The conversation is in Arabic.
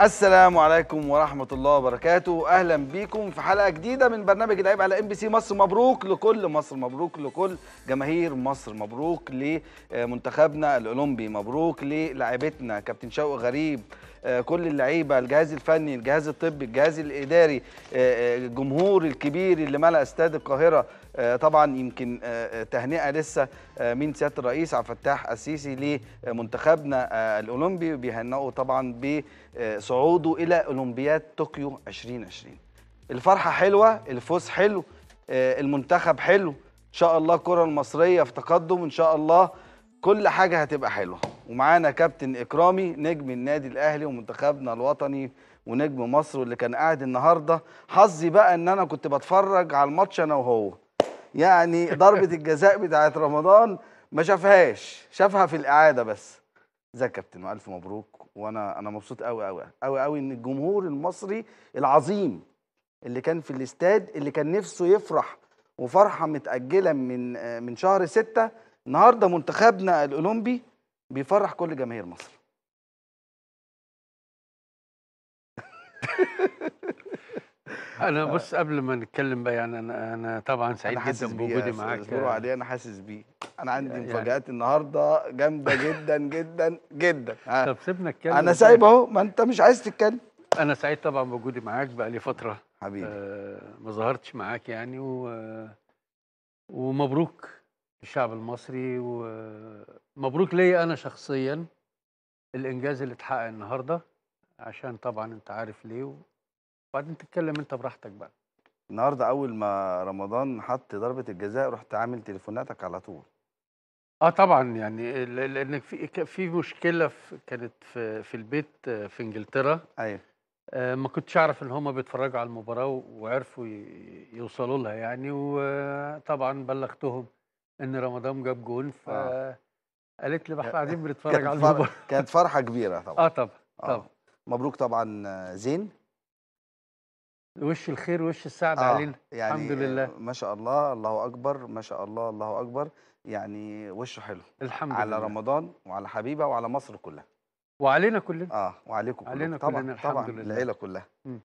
السلام عليكم ورحمة الله وبركاته، أهلا بيكم في حلقة جديدة من برنامج العيب على ام بي سي مصر مبروك لكل مصر مبروك لكل جماهير مصر مبروك لمنتخبنا الأولمبي مبروك للاعيبتنا كابتن شوقي غريب كل اللعيبه الجهاز الفني الجهاز الطبي الجهاز الاداري الجمهور الكبير اللي ملا استاد القاهره طبعا يمكن تهنئه لسه من سياده الرئيس عبد الفتاح السيسي لمنتخبنا الاولمبي بيهنئه طبعا ب صعوده الى اولمبياد طوكيو 2020 الفرحه حلوه الفوز حلو آه، المنتخب حلو ان شاء الله الكره المصريه في تقدم ان شاء الله كل حاجه هتبقى حلوه ومعانا كابتن اكرامي نجم النادي الاهلي ومنتخبنا الوطني ونجم مصر واللي كان قاعد النهارده حظي بقى ان انا كنت بتفرج على الماتش انا وهو يعني ضربه الجزاء بتاعه رمضان ما شافهاش شافها في الاعاده بس ازيك يا كابتن والف مبروك وانا انا مبسوط قوي قوي قوي قوي ان الجمهور المصري العظيم اللي كان في الاستاد اللي كان نفسه يفرح وفرحه متاجله من من شهر ستة النهارده منتخبنا الاولمبي بيفرح كل جماهير مصر انا بص قبل ما نتكلم بقى يعني انا انا طبعا سعيد أنا جدا بوجودي معاك انا حاسس بيه انا عندي يعني مفاجات النهارده جامده جدا جدا جدا طب سيبنا اتكلم انا سايب اهو ما انت مش عايز تتكلم انا سعيد طبعا بوجودي معاك بقى لي فتره حبيبي آه ما ظهرتش معاك يعني و آه، ومبروك الشعب المصري ومبروك آه، ليا انا شخصيا الانجاز اللي اتحقق النهارده عشان طبعا انت عارف ليه وبعدين تتكلم انت براحتك بقى النهارده اول ما رمضان حط ضربه الجزاء رحت عامل تليفوناتك على طول آه طبعًا، يعني لإن في في مشكلة في كانت في في البيت في إنجلترا، أيوه. آه، ما كنتش أعرف إن هم بيتفرّجوا على المباراة وعرفوا يوصلوا لها يعني، وطبعًا بلّغتهم إن رمضان جاب جون، ف فقالت آه. لي: "ما إحنا قاعدين بنتفرّج على المباراة." كانت فرحة كبيرة طبعًا، آه طبعًا، آه، طبعًا. مبروك طبعًا آه، زين. وش الخير وش السعد آه علينا يعني الحمد لله ما شاء الله الله اكبر ما شاء الله الله اكبر يعني وشه حلو الحمد على لله على رمضان وعلى حبيبه وعلى مصر كلها وعلينا كلنا اه وعليكم كلنا علينا كلنا طبعا الحمد طبعا لله العيله كلها م.